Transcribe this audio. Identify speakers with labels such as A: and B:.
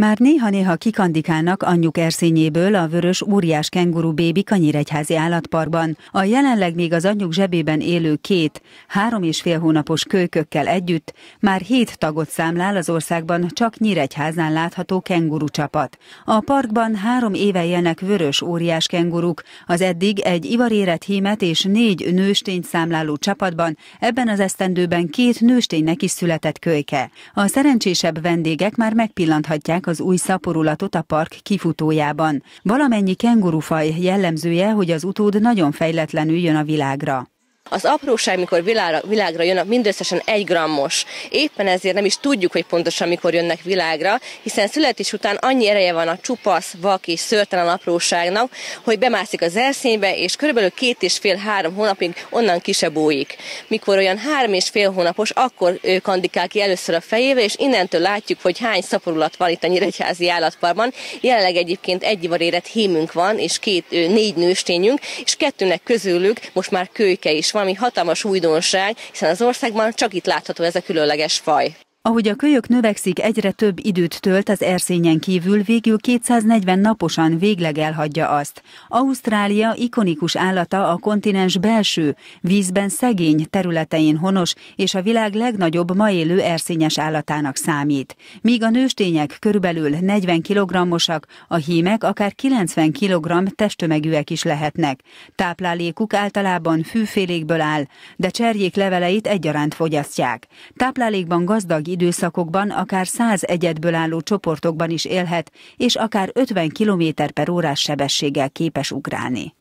A: Már néha-néha kikandikálnak anyjuk erszényéből a vörös óriás kenguru bébi kanyiregyházi állatparkban. A jelenleg még az anyjuk zsebében élő két, három és fél hónapos kölykökkel együtt már hét tagot számlál az országban csak Nyíregyháznál látható kenguru csapat. A parkban három éve élnek vörös óriás kenguruk, az eddig egy ivarérett hímet és négy nőstény számláló csapatban, ebben az esztendőben két nősténynek is született kölyke. A szerencsésebb vendégek már megpillanthatják az új szaporulatot a park kifutójában. Valamennyi kengurufaj jellemzője, hogy az utód nagyon fejletlenül jön a világra.
B: Az apróság, mikor világra, világra jön, mindösszesen egy grammos. Éppen ezért nem is tudjuk, hogy pontosan mikor jönnek világra, hiszen születés után annyi ereje van a csupasz, vak és szörtelen apróságnak, hogy bemászik az elszénybe, és körülbelül két és fél-három hónapig onnan kisebb bújik. Mikor olyan három és fél hónapos, akkor ő kandikál ki először a fejével, és innentől látjuk, hogy hány szaporulat van itt a Nyíregyházi állatparban. Jelenleg egyébként egy érett hímünk van, és két, négy nőstényünk, és kettőnek közülük most már kölyke is van, valami hatalmas újdonság, hiszen az országban csak itt látható ez a különleges faj.
A: Ahogy a kölyök növekszik, egyre több időt tölt az erszényen kívül, végül 240 naposan végleg elhagyja azt. Ausztrália ikonikus állata a kontinens belső, vízben szegény, területein honos, és a világ legnagyobb ma élő erszényes állatának számít. Míg a nőstények körülbelül 40 kg-osak, a hímek akár 90 kg testtömegűek is lehetnek. Táplálékuk általában fűfélékből áll, de cserjék leveleit egyaránt fogyasztják. Táplálékban gazdag időszakokban akár 100 egyedből álló csoportokban is élhet, és akár 50 km per órás sebességgel képes ugrálni.